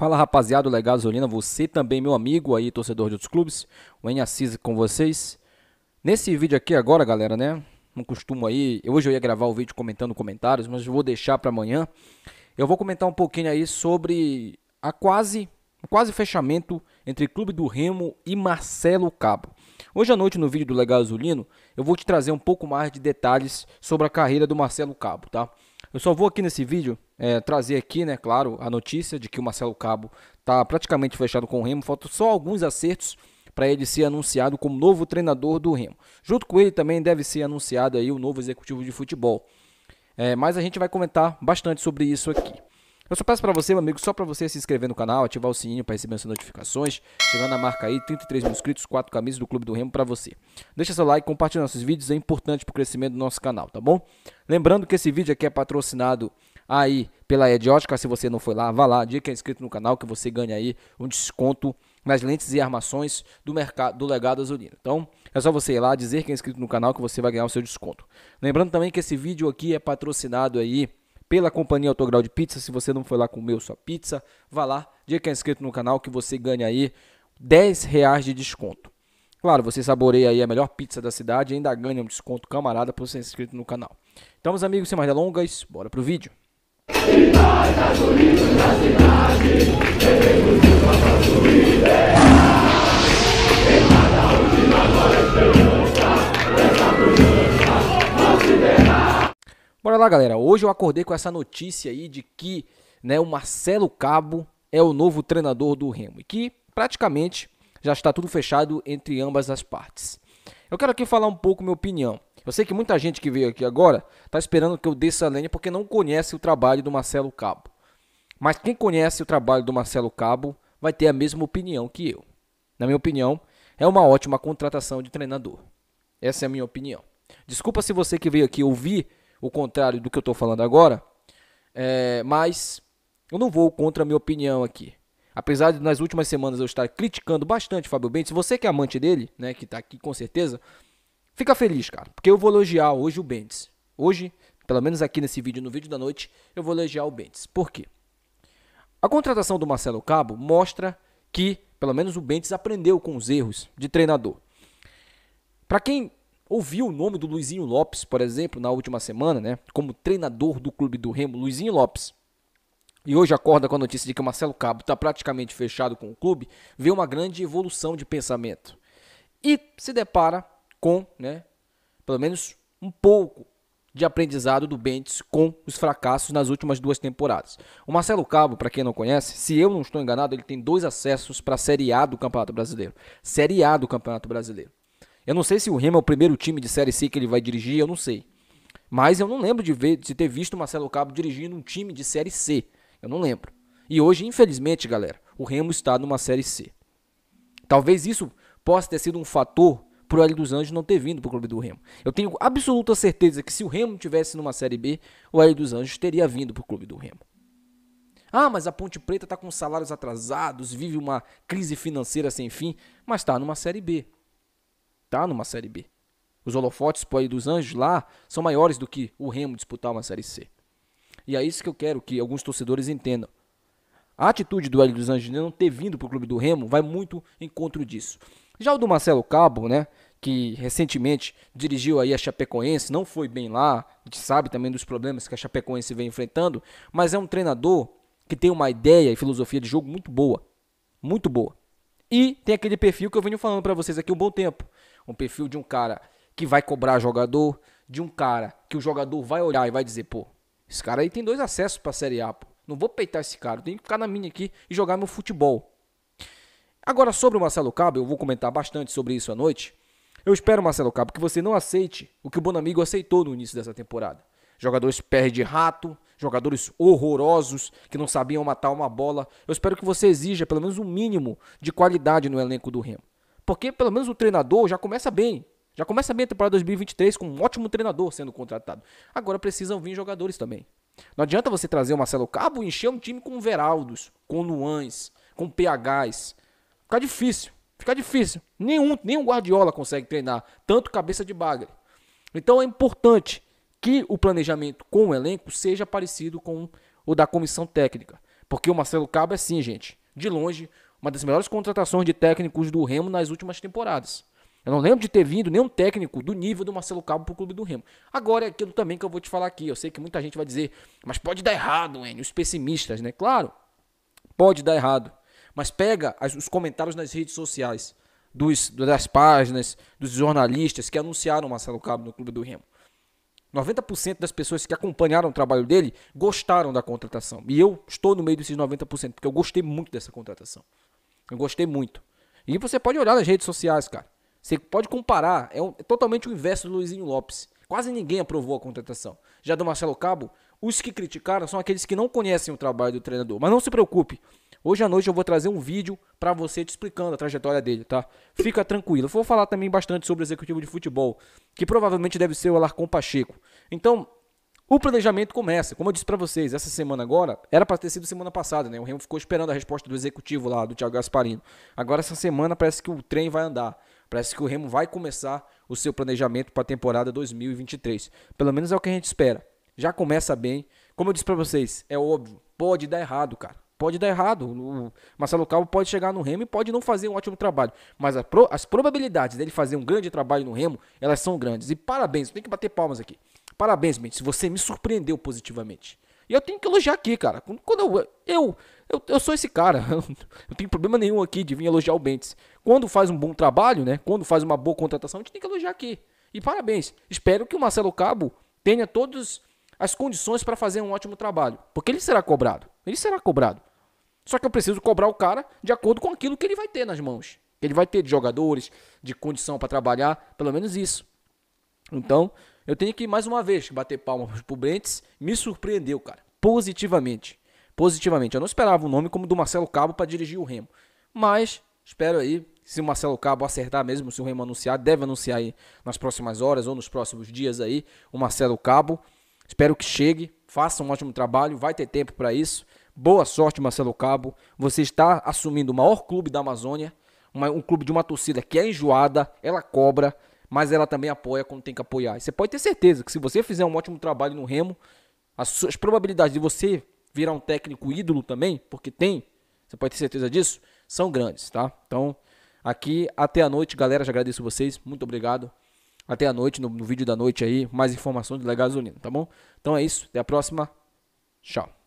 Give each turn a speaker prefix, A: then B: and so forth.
A: Fala rapaziada, o Legado Gasolina, você também meu amigo aí, torcedor de outros clubes, o N Assis com vocês. Nesse vídeo aqui agora, galera, né? Não costumo aí, hoje eu ia gravar o vídeo comentando comentários, mas vou deixar para amanhã. Eu vou comentar um pouquinho aí sobre a quase, quase fechamento entre Clube do Remo e Marcelo Cabo. Hoje à noite no vídeo do Legado Azulino, eu vou te trazer um pouco mais de detalhes sobre a carreira do Marcelo Cabo, tá? Eu só vou aqui nesse vídeo é, trazer aqui, né, claro, a notícia de que o Marcelo Cabo está praticamente fechado com o Remo. Faltam só alguns acertos para ele ser anunciado como novo treinador do Remo. Junto com ele também deve ser anunciado aí o novo executivo de futebol. É, mas a gente vai comentar bastante sobre isso aqui. Eu só peço para você, meu amigo, só para você se inscrever no canal, ativar o sininho para receber as notificações, chegando a marca aí, 33 mil inscritos, 4 camisas do Clube do Remo para você. Deixa seu like, compartilha nossos vídeos, é importante para o crescimento do nosso canal, tá bom? Lembrando que esse vídeo aqui é patrocinado aí pela Ediótica. Se você não foi lá, vá lá, diga que é inscrito no canal que você ganha aí um desconto nas lentes e armações do mercado do Legado Azulino. Então, é só você ir lá dizer que é inscrito no canal que você vai ganhar o seu desconto. Lembrando também que esse vídeo aqui é patrocinado aí pela Companhia Autograu de Pizza. Se você não foi lá comer sua pizza, vá lá, diga que é inscrito no canal que você ganha aí 10 reais de desconto. Claro, você saboreia aí a melhor pizza da cidade e ainda ganha um desconto camarada por ser inscrito no canal. Então, meus amigos, sem mais delongas, bora pro vídeo. Bora lá, galera. Hoje eu acordei com essa notícia aí de que né, o Marcelo Cabo é o novo treinador do Remo e que praticamente já está tudo fechado entre ambas as partes. Eu quero aqui falar um pouco minha opinião. Eu sei que muita gente que veio aqui agora está esperando que eu desça a lenha porque não conhece o trabalho do Marcelo Cabo. Mas quem conhece o trabalho do Marcelo Cabo vai ter a mesma opinião que eu. Na minha opinião, é uma ótima contratação de treinador. Essa é a minha opinião. Desculpa se você que veio aqui ouvir o contrário do que eu estou falando agora, é, mas eu não vou contra a minha opinião aqui. Apesar de nas últimas semanas eu estar criticando bastante Fábio se você que é amante dele, né, que está aqui com certeza, Fica feliz, cara, porque eu vou elogiar hoje o Bentes. Hoje, pelo menos aqui nesse vídeo, no vídeo da noite, eu vou elogiar o Bentes. Por quê? A contratação do Marcelo Cabo mostra que, pelo menos, o Bentes aprendeu com os erros de treinador. Para quem ouviu o nome do Luizinho Lopes, por exemplo, na última semana, né, como treinador do clube do Remo, Luizinho Lopes, e hoje acorda com a notícia de que o Marcelo Cabo está praticamente fechado com o clube, vê uma grande evolução de pensamento. E se depara com, né, pelo menos um pouco de aprendizado do Bentes com os fracassos nas últimas duas temporadas. O Marcelo Cabo, para quem não conhece, se eu não estou enganado, ele tem dois acessos para a Série A do Campeonato Brasileiro. Série A do Campeonato Brasileiro. Eu não sei se o Remo é o primeiro time de Série C que ele vai dirigir, eu não sei. Mas eu não lembro de, ver, de ter visto o Marcelo Cabo dirigindo um time de Série C. Eu não lembro. E hoje, infelizmente, galera, o Remo está numa Série C. Talvez isso possa ter sido um fator pro Hélio dos Anjos não ter vindo pro clube do Remo. Eu tenho absoluta certeza que se o Remo tivesse numa Série B, o Hélio dos Anjos teria vindo pro clube do Remo. Ah, mas a Ponte Preta está com salários atrasados, vive uma crise financeira sem fim, mas está numa Série B. Está numa Série B. Os holofotes pro dos Anjos lá são maiores do que o Remo disputar uma Série C. E é isso que eu quero que alguns torcedores entendam. A atitude do Hélio dos Anjos de não ter vindo para o clube do Remo vai muito em contra disso. Já o do Marcelo Cabo, né? Que recentemente dirigiu aí a Chapecoense, não foi bem lá, a gente sabe também dos problemas que a Chapecoense vem enfrentando, mas é um treinador que tem uma ideia e filosofia de jogo muito boa, muito boa. E tem aquele perfil que eu venho falando para vocês aqui um bom tempo, um perfil de um cara que vai cobrar jogador, de um cara que o jogador vai olhar e vai dizer, pô, esse cara aí tem dois acessos para a Série A, pô. Não vou peitar esse cara, tem que ficar na minha aqui e jogar meu futebol. Agora, sobre o Marcelo Cabo, eu vou comentar bastante sobre isso à noite. Eu espero, Marcelo Cabo, que você não aceite o que o Bonamigo aceitou no início dessa temporada. Jogadores perde de rato, jogadores horrorosos que não sabiam matar uma bola. Eu espero que você exija pelo menos um mínimo de qualidade no elenco do Remo. Porque pelo menos o treinador já começa bem. Já começa bem a temporada 2023 com um ótimo treinador sendo contratado. Agora precisam vir jogadores também. Não adianta você trazer o Marcelo Cabo e encher um time com Veraldos, com Luans, com PHs. Fica difícil. Fica difícil. Nenhum, nenhum Guardiola consegue treinar tanto cabeça de bagre. Então é importante que o planejamento com o elenco seja parecido com o da comissão técnica. Porque o Marcelo Cabo é sim, gente, de longe, uma das melhores contratações de técnicos do Remo nas últimas temporadas. Eu não lembro de ter vindo nenhum técnico do nível do Marcelo Cabo para o clube do Remo. Agora é aquilo também que eu vou te falar aqui. Eu sei que muita gente vai dizer, mas pode dar errado, hein os pessimistas, né? Claro, pode dar errado. Mas pega as, os comentários nas redes sociais, dos, das páginas, dos jornalistas que anunciaram Marcelo Cabo no Clube do Remo. 90% das pessoas que acompanharam o trabalho dele gostaram da contratação. E eu estou no meio desses 90%, porque eu gostei muito dessa contratação. Eu gostei muito. E você pode olhar nas redes sociais, cara. Você pode comparar. É, um, é totalmente o inverso do Luizinho Lopes. Quase ninguém aprovou a contratação. Já do Marcelo Cabo, os que criticaram são aqueles que não conhecem o trabalho do treinador. Mas não se preocupe. Hoje à noite eu vou trazer um vídeo para você te explicando a trajetória dele, tá? Fica tranquilo. Eu vou falar também bastante sobre o executivo de futebol, que provavelmente deve ser o Alarcon Pacheco. Então, o planejamento começa. Como eu disse para vocês, essa semana agora, era para ter sido semana passada, né? O Remo ficou esperando a resposta do executivo lá, do Thiago Gasparino. Agora essa semana parece que o trem vai andar. Parece que o Remo vai começar o seu planejamento para a temporada 2023. Pelo menos é o que a gente espera. Já começa bem. Como eu disse para vocês, é óbvio, pode dar errado, cara. Pode dar errado. O Marcelo Cabo pode chegar no Remo e pode não fazer um ótimo trabalho. Mas pro, as probabilidades dele fazer um grande trabalho no Remo, elas são grandes. E parabéns, tem que bater palmas aqui. Parabéns, Mendes, você me surpreendeu positivamente. E eu tenho que elogiar aqui, cara. Quando eu, eu, eu, eu sou esse cara. Eu tenho problema nenhum aqui de vir elogiar o Bentes. Quando faz um bom trabalho, né? Quando faz uma boa contratação, a gente tem que elogiar aqui. E parabéns. Espero que o Marcelo Cabo tenha todos as condições para fazer um ótimo trabalho. Porque ele será cobrado. Ele será cobrado. Só que eu preciso cobrar o cara de acordo com aquilo que ele vai ter nas mãos. Que ele vai ter de jogadores, de condição para trabalhar, pelo menos isso. Então, eu tenho que mais uma vez bater palmas pro Brentes. Me surpreendeu, cara. Positivamente. Positivamente. Eu não esperava um nome como do Marcelo Cabo para dirigir o Remo. Mas, espero aí, se o Marcelo Cabo acertar mesmo, se o Remo anunciar, deve anunciar aí nas próximas horas ou nos próximos dias aí, o Marcelo Cabo. Espero que chegue, faça um ótimo trabalho, vai ter tempo para isso. Boa sorte, Marcelo Cabo. Você está assumindo o maior clube da Amazônia, uma, um clube de uma torcida que é enjoada, ela cobra, mas ela também apoia quando tem que apoiar. E você pode ter certeza que se você fizer um ótimo trabalho no Remo, as, as probabilidades de você virar um técnico ídolo também, porque tem, você pode ter certeza disso, são grandes, tá? Então, aqui até a noite, galera, já agradeço vocês, muito obrigado até a noite, no, no vídeo da noite aí, mais informações do Legasolino, tá bom? Então é isso, até a próxima. Tchau.